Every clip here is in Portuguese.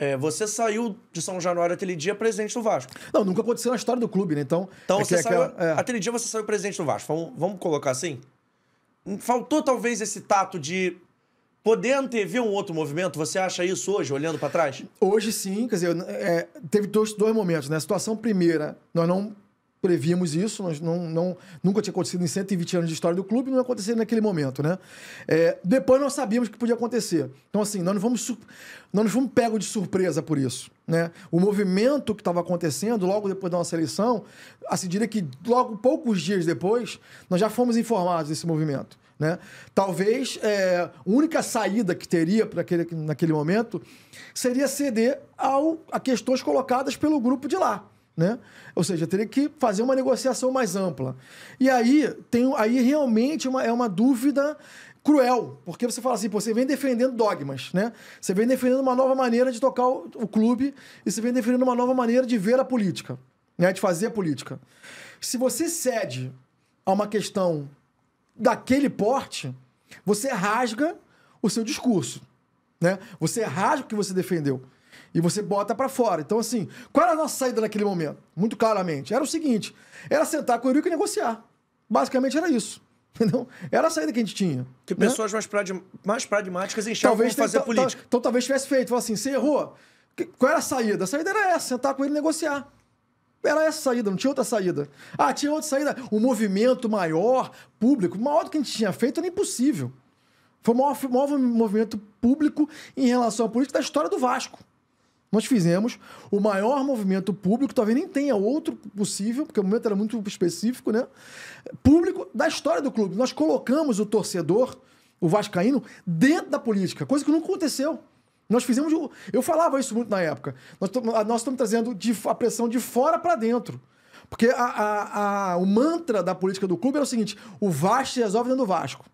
É, você saiu de São Januário aquele dia presente do Vasco. Não, nunca aconteceu na história do clube, né? Então, então é você que, é saiu, é... aquele dia você saiu presente do Vasco. Vamos, vamos, colocar assim? Faltou talvez esse tato de poder antever um outro movimento? Você acha isso hoje, olhando para trás? Hoje sim, quer dizer, é, teve dois, dois momentos, né? A situação primeira, nós não prevíamos isso, nós não, não, nunca tinha acontecido em 120 anos de história do clube, não ia acontecer naquele momento, né? É, depois nós sabíamos que podia acontecer. Então, assim, nós não fomos, nós não fomos pegos de surpresa por isso, né? O movimento que estava acontecendo logo depois da nossa eleição, assim, diria que logo poucos dias depois, nós já fomos informados desse movimento. Né? Talvez é, a única saída que teria aquele, naquele momento seria ceder ao, a questões colocadas pelo grupo de lá né? Ou seja, teria que fazer uma negociação mais ampla. E aí, tem, aí realmente uma, é uma dúvida cruel, porque você fala assim, você vem defendendo dogmas, né? Você vem defendendo uma nova maneira de tocar o, o clube e você vem defendendo uma nova maneira de ver a política, né? De fazer a política. Se você cede a uma questão daquele porte, você rasga o seu discurso, né? Você rasga o que você defendeu. E você bota para fora. Então, assim, qual era a nossa saída naquele momento? Muito claramente. Era o seguinte: era sentar com o Eurico e negociar. Basicamente era isso. Entendeu? Era a saída que a gente tinha. Que né? pessoas mais, pragma mais pragmáticas enxergam como fazer política. então talvez tivesse feito. Falou assim, você errou. Que, qual era a saída? A saída era essa, sentar com ele e negociar. Era essa saída, não tinha outra saída. Ah, tinha outra saída. Um movimento maior, público, maior do que a gente tinha feito, era impossível. Foi o maior, maior movimento público em relação à política da história do Vasco. Nós fizemos o maior movimento público, talvez nem tenha outro possível, porque o momento era muito específico, né? Público da história do clube. Nós colocamos o torcedor, o Vascaíno, dentro da política, coisa que não aconteceu. Nós fizemos. Eu falava isso muito na época. Nós, estamos trazendo de, a pressão de fora para dentro. Porque a, a, a, o mantra da política do clube era o seguinte: o Vasco resolve dentro do Vasco.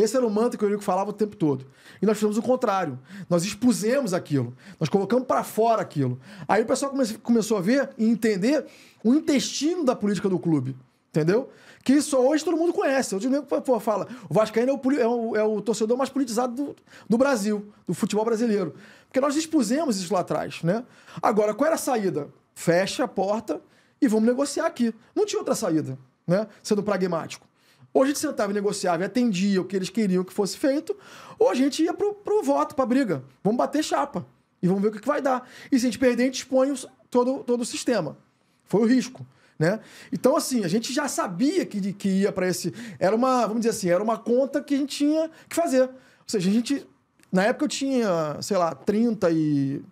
Esse era o manto que o Eurico falava o tempo todo. E nós fizemos o contrário. Nós expusemos aquilo. Nós colocamos para fora aquilo. Aí o pessoal come começou a ver e entender o intestino da política do clube. Entendeu? Que só hoje todo mundo conhece. Hoje o nego fala, o Vascaíno é o, é, o, é o, torcedor mais politizado do, do Brasil, do futebol brasileiro. Porque nós expusemos isso lá atrás, né? Agora, qual era a saída? Fecha a porta e vamos negociar aqui. Não tinha outra saída, né? Sendo pragmático. Ou a gente sentava e negociava e atendia o que eles queriam que fosse feito, ou a gente ia pro, pro voto, pra briga. Vamos bater chapa e vamos ver o que, que vai dar. E se a gente perder, a gente expõe todo, todo o sistema. Foi o risco. Né? Então, assim, a gente já sabia que, que ia para esse. Era uma, vamos dizer assim, era uma conta que a gente tinha que fazer. Ou seja, a gente. Na época eu tinha, sei lá, 38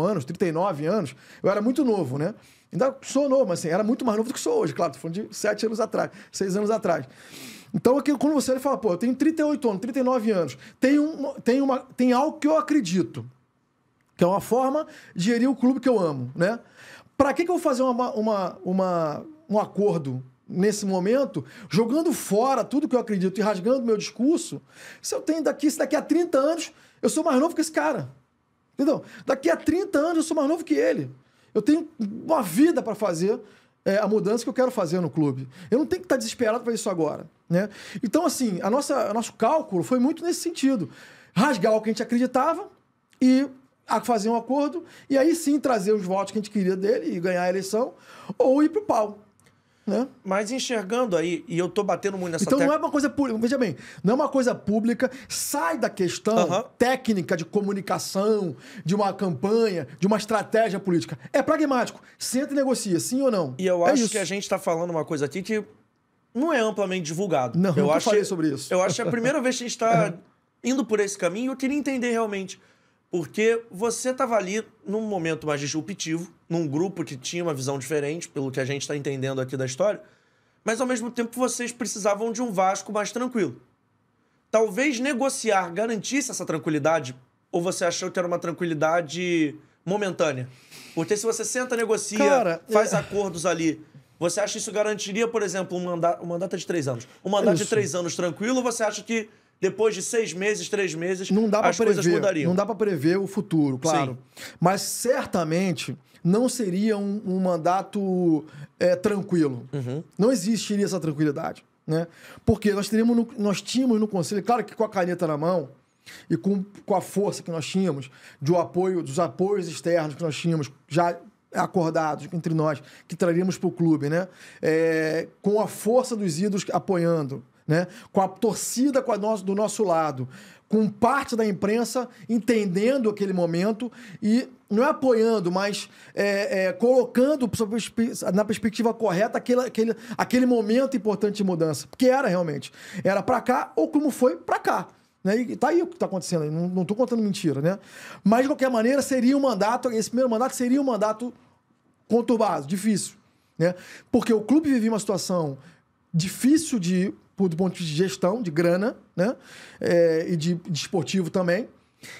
anos, 39 anos. Eu era muito novo, né? Ainda sonou, mas assim, era muito mais novo do que sou hoje, claro, tô falando de sete anos atrás, seis anos atrás. Então, aqui quando você fala, pô, eu tenho 38 anos, 39 anos, tem, um, tem, uma, tem algo que eu acredito, que é uma forma de gerir o clube que eu amo, né? Para que, que eu vou fazer uma, uma, uma, um acordo nesse momento, jogando fora tudo que eu acredito e rasgando meu discurso, se eu tenho daqui, se daqui a 30 anos eu sou mais novo que esse cara? Entendeu? Daqui a 30 anos eu sou mais novo que ele. Eu tenho uma vida para fazer é, a mudança que eu quero fazer no clube. Eu não tenho que estar tá desesperado para isso agora. Né? Então, assim, a nossa, nosso cálculo foi muito nesse sentido. Rasgar o que a gente acreditava e fazer um acordo, e aí sim trazer os votos que a gente queria dele e ganhar a eleição, ou ir para o pau. Né? Mas enxergando aí, e eu tô batendo muito nessa Então tec... não é uma coisa pública, veja bem, não é uma coisa pública, sai da questão uh -huh. técnica de comunicação, de uma campanha, de uma estratégia política. É pragmático. Senta e negocia, sim ou não? E eu é acho que a gente tá falando uma coisa aqui que não é amplamente divulgado. Não, eu acho falei sobre isso. Eu acho que é a primeira vez que a gente tá indo por esse caminho, eu queria entender realmente porque você estava ali num momento mais disruptivo, num grupo que tinha uma visão diferente, pelo que a gente está entendendo aqui da história, mas ao mesmo tempo vocês precisavam de um Vasco mais tranquilo. Talvez negociar garantisse essa tranquilidade, ou você achou que era uma tranquilidade momentânea? Porque se você senta, negocia, Cara, faz é... acordos ali, você acha que isso garantiria, por exemplo, um, manda... um mandato de três anos? Um mandato isso. de três anos tranquilo, ou você acha que depois de seis meses, três meses, não dá as prever, coisas mudariam. Não dá para prever o futuro, claro. Sim. Mas certamente não seria um, um mandato é, tranquilo. Uhum. Não existiria essa tranquilidade. Né? Porque nós, teríamos no, nós tínhamos no Conselho, claro que com a caneta na mão e com, com a força que nós tínhamos, do apoio, dos apoios externos que nós tínhamos já acordados entre nós, que traríamos para o clube, né? É, com a força dos ídolos apoiando, né? com a torcida com a nosso, do nosso lado, com parte da imprensa entendendo aquele momento e não é apoiando, mas é, é, colocando na perspectiva correta aquele, aquele, aquele momento importante de mudança, porque era realmente, era para cá ou como foi para cá. Né? E tá aí o que está acontecendo, não estou contando mentira, né? Mas de qualquer maneira, seria um mandato, esse primeiro mandato seria um mandato conturbado, difícil, né? Porque o clube vivia uma situação difícil de do ponto de gestão, de grana, né? É, e de, de esportivo também.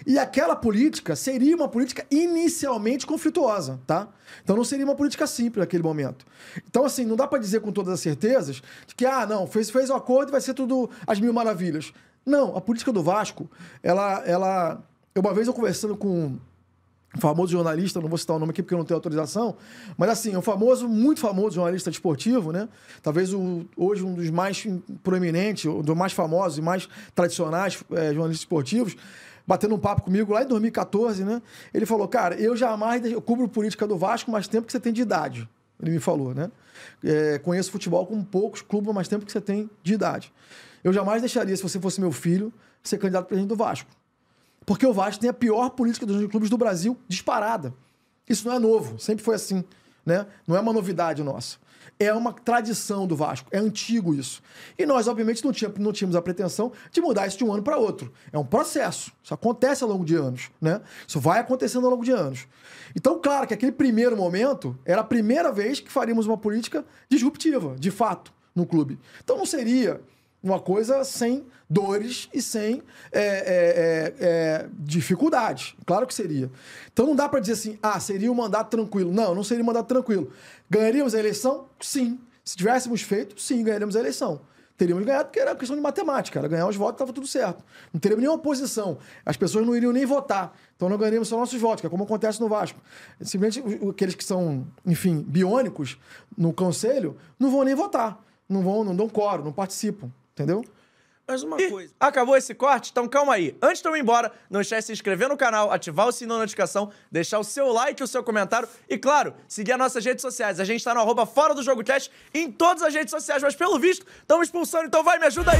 E aquela política seria uma política inicialmente conflituosa, tá? Então não seria uma política simples naquele momento. Então, assim, não dá para dizer com todas as certezas que, ah, não, fez, fez o acordo e vai ser tudo as mil maravilhas. Não, a política do Vasco, ela. ela... Uma vez eu conversando com um famoso jornalista, não vou citar o nome aqui porque eu não tenho autorização, mas assim, é um famoso, muito famoso jornalista esportivo, né? Talvez o, hoje um dos mais proeminentes, um dos mais famosos e mais tradicionais é, jornalistas esportivos, batendo um papo comigo lá em 2014, né? Ele falou, cara, eu jamais eu cubro política do Vasco mais tempo que você tem de idade. Ele me falou, né? É, conheço futebol com poucos clubes, mais tempo que você tem de idade. Eu jamais deixaria, se você fosse meu filho, ser candidato a presidente do Vasco. Porque o Vasco tem a pior política dos clubes do Brasil disparada. Isso não é novo, sempre foi assim. Né? Não é uma novidade nossa. É uma tradição do Vasco, é antigo isso. E nós, obviamente, não, tinha, não tínhamos a pretensão de mudar isso de um ano para outro. É um processo. Isso acontece ao longo de anos. Né? Isso vai acontecendo ao longo de anos. Então, claro que aquele primeiro momento era a primeira vez que faríamos uma política disruptiva, de fato, no clube. Então não seria uma coisa sem dores e sem é, é, é, é, dificuldades. Claro que seria. Então não dá para dizer assim, ah, seria um mandato tranquilo. Não, não seria um mandato tranquilo. Ganharíamos a eleição? Sim. Se tivéssemos feito, sim, ganharíamos a eleição teríamos ganhado, porque era questão de matemática, era ganhar os votos, estava tudo certo. Não teríamos nenhuma oposição, as pessoas não iriam nem votar, então não ganharíamos só nossos votos, que é como acontece no Vasco. Simplesmente aqueles que são, enfim, biônicos no conselho, não vão nem votar, não vão, não dão coro, não participam. Entendeu? Mas uma e coisa. Acabou esse corte? Então calma aí. Antes de eu ir embora, não esquece de se inscrever no canal, ativar o sininho da notificação, deixar o seu like, o seu comentário e, claro, seguir as nossas redes sociais. A gente tá no arroba fora do jogo cast em todas as redes sociais, mas pelo visto, estão expulsando, então vai, me ajuda aí!